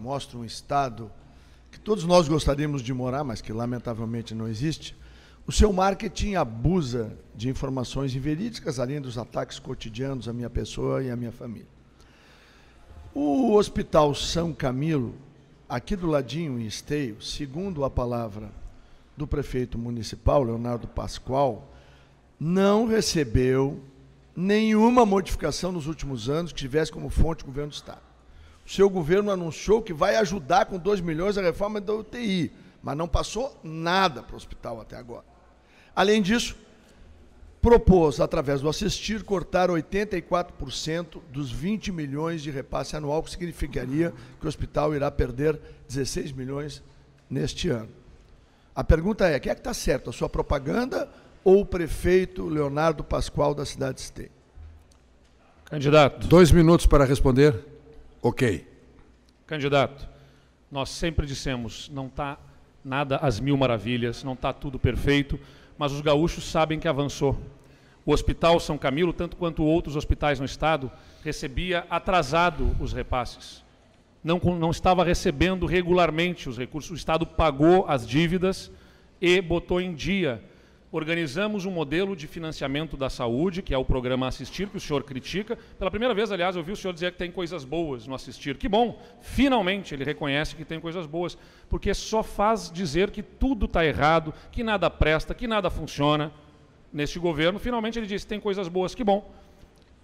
mostra um estado que todos nós gostaríamos de morar, mas que lamentavelmente não existe, o seu marketing abusa de informações inverídicas, além dos ataques cotidianos à minha pessoa e à minha família. O Hospital São Camilo, aqui do ladinho em Esteio, segundo a palavra do prefeito municipal, Leonardo Pascoal, não recebeu nenhuma modificação nos últimos anos que tivesse como fonte o governo do Estado seu governo anunciou que vai ajudar com 2 milhões a reforma da UTI, mas não passou nada para o hospital até agora. Além disso, propôs, através do assistir, cortar 84% dos 20 milhões de repasse anual, que significaria que o hospital irá perder 16 milhões neste ano. A pergunta é: quem é que está certo, a sua propaganda ou o prefeito Leonardo Pascoal da cidade de Candidato. Dois minutos para responder. Ok. Candidato, nós sempre dissemos, não está nada às mil maravilhas, não está tudo perfeito, mas os gaúchos sabem que avançou. O Hospital São Camilo, tanto quanto outros hospitais no estado, recebia atrasado os repasses. Não, não estava recebendo regularmente os recursos. O Estado pagou as dívidas e botou em dia organizamos um modelo de financiamento da saúde, que é o programa Assistir, que o senhor critica. Pela primeira vez, aliás, eu vi o senhor dizer que tem coisas boas no Assistir. Que bom! Finalmente ele reconhece que tem coisas boas, porque só faz dizer que tudo está errado, que nada presta, que nada funciona neste governo. Finalmente ele diz que tem coisas boas, que bom.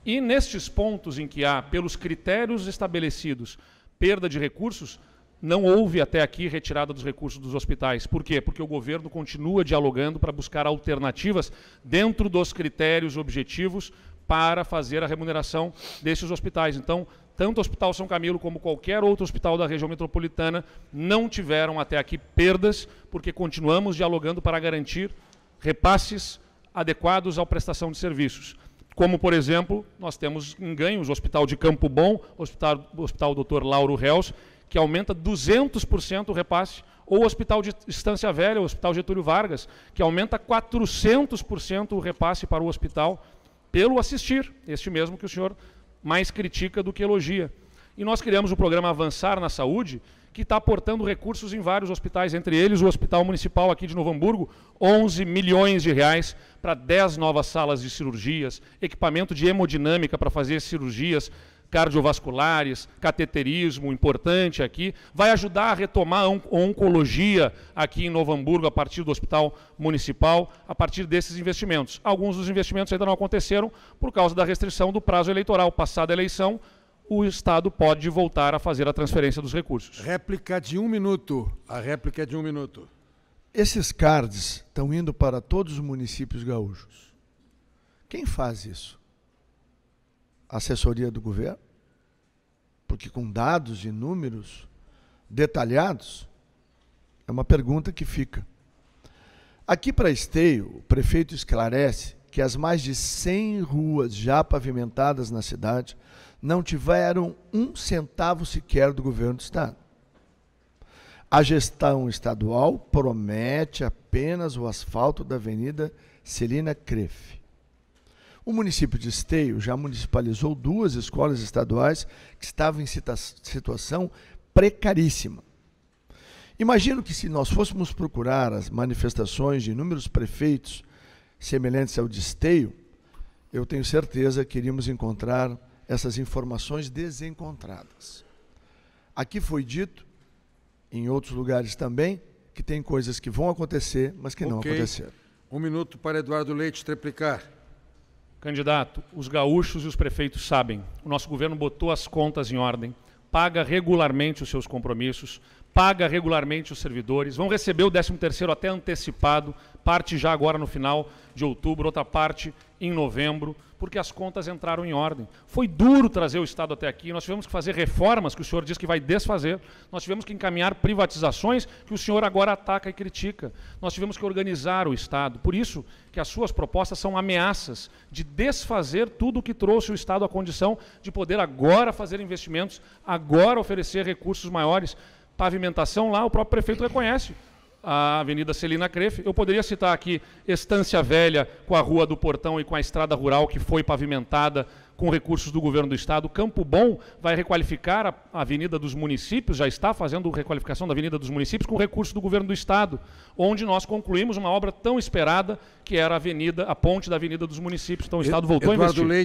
E nestes pontos em que há, pelos critérios estabelecidos, perda de recursos, não houve até aqui retirada dos recursos dos hospitais. Por quê? Porque o governo continua dialogando para buscar alternativas dentro dos critérios objetivos para fazer a remuneração desses hospitais. Então, tanto o Hospital São Camilo como qualquer outro hospital da região metropolitana não tiveram até aqui perdas, porque continuamos dialogando para garantir repasses adequados à prestação de serviços. Como, por exemplo, nós temos em ganhos o Hospital de Campo Bom, o Hospital, o Hospital Dr. Lauro Reus, que aumenta 200% o repasse, ou o Hospital de Estância Velha, o Hospital Getúlio Vargas, que aumenta 400% o repasse para o hospital pelo assistir, este mesmo que o senhor mais critica do que elogia. E nós criamos o programa Avançar na Saúde, que está aportando recursos em vários hospitais, entre eles o Hospital Municipal aqui de Novo Hamburgo, 11 milhões de reais para 10 novas salas de cirurgias, equipamento de hemodinâmica para fazer cirurgias, cardiovasculares, cateterismo importante aqui, vai ajudar a retomar a oncologia aqui em Novo Hamburgo a partir do Hospital Municipal, a partir desses investimentos. Alguns dos investimentos ainda não aconteceram por causa da restrição do prazo eleitoral. Passada a eleição, o Estado pode voltar a fazer a transferência dos recursos. Réplica de um minuto. A réplica é de um minuto. Esses cards estão indo para todos os municípios gaúchos. Quem faz isso? assessoria do governo, porque com dados e números detalhados, é uma pergunta que fica. Aqui para Esteio, o prefeito esclarece que as mais de 100 ruas já pavimentadas na cidade não tiveram um centavo sequer do governo do Estado. A gestão estadual promete apenas o asfalto da Avenida Celina Crefe. O município de Esteio já municipalizou duas escolas estaduais que estavam em situação precaríssima. Imagino que se nós fôssemos procurar as manifestações de inúmeros prefeitos semelhantes ao de Esteio, eu tenho certeza que iríamos encontrar essas informações desencontradas. Aqui foi dito, em outros lugares também, que tem coisas que vão acontecer, mas que okay. não aconteceram. Um minuto para Eduardo Leite triplicar. Candidato, os gaúchos e os prefeitos sabem. O nosso governo botou as contas em ordem, paga regularmente os seus compromissos, paga regularmente os servidores, vão receber o 13º até antecipado, parte já agora no final de outubro, outra parte em novembro, porque as contas entraram em ordem. Foi duro trazer o Estado até aqui, nós tivemos que fazer reformas que o senhor diz que vai desfazer, nós tivemos que encaminhar privatizações que o senhor agora ataca e critica, nós tivemos que organizar o Estado. Por isso que as suas propostas são ameaças de desfazer tudo o que trouxe o Estado à condição de poder agora fazer investimentos, agora oferecer recursos maiores pavimentação lá, o próprio prefeito reconhece a Avenida Celina Crefe. Eu poderia citar aqui Estância Velha, com a Rua do Portão e com a Estrada Rural, que foi pavimentada com recursos do governo do Estado. Campo Bom vai requalificar a Avenida dos Municípios, já está fazendo requalificação da Avenida dos Municípios com recursos do governo do Estado, onde nós concluímos uma obra tão esperada, que era a Avenida, a ponte da Avenida dos Municípios. Então o Estado voltou Eduardo a investir. Leite.